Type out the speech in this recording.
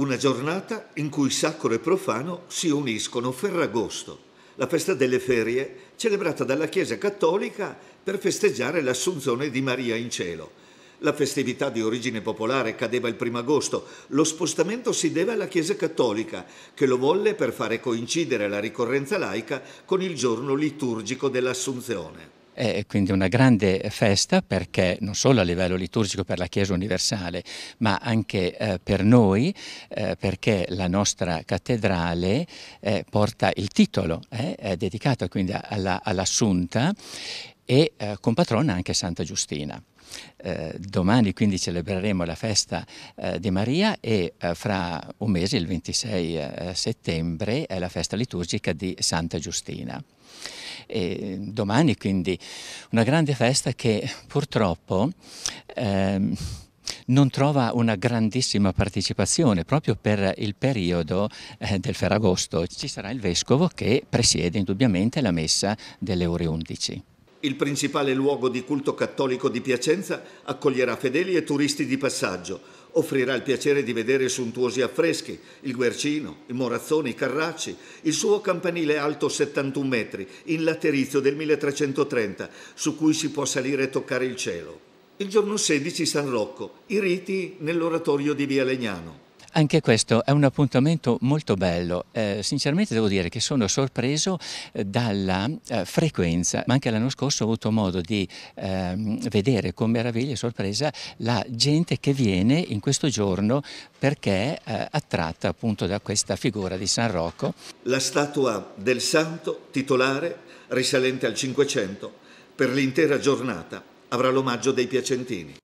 Una giornata in cui sacro e profano si uniscono Ferragosto, la festa delle ferie, celebrata dalla Chiesa Cattolica per festeggiare l'assunzione di Maria in cielo. La festività di origine popolare cadeva il primo agosto, lo spostamento si deve alla Chiesa Cattolica, che lo volle per fare coincidere la ricorrenza laica con il giorno liturgico dell'Assunzione. È quindi una grande festa perché non solo a livello liturgico per la Chiesa universale, ma anche eh, per noi, eh, perché la nostra cattedrale eh, porta il titolo, eh, è dedicata quindi all'Assunta e eh, con patrona anche Santa Giustina. Eh, domani quindi celebreremo la festa eh, di Maria e eh, fra un mese, il 26 eh, settembre, è la festa liturgica di Santa Giustina. E domani quindi una grande festa che purtroppo ehm, non trova una grandissima partecipazione proprio per il periodo eh, del Ferragosto. Ci sarà il vescovo che presiede indubbiamente la messa delle ore 11. Il principale luogo di culto cattolico di Piacenza accoglierà fedeli e turisti di passaggio, offrirà il piacere di vedere suntuosi affreschi, il Guercino, il Morazzoni, i Carracci, il suo campanile alto 71 metri, in laterizio del 1330, su cui si può salire e toccare il cielo. Il giorno 16 San Rocco, i riti nell'oratorio di Via Legnano. Anche questo è un appuntamento molto bello, eh, sinceramente devo dire che sono sorpreso eh, dalla eh, frequenza, ma anche l'anno scorso ho avuto modo di eh, vedere con meraviglia e sorpresa la gente che viene in questo giorno perché è eh, attratta appunto da questa figura di San Rocco. La statua del santo titolare risalente al Cinquecento per l'intera giornata avrà l'omaggio dei piacentini.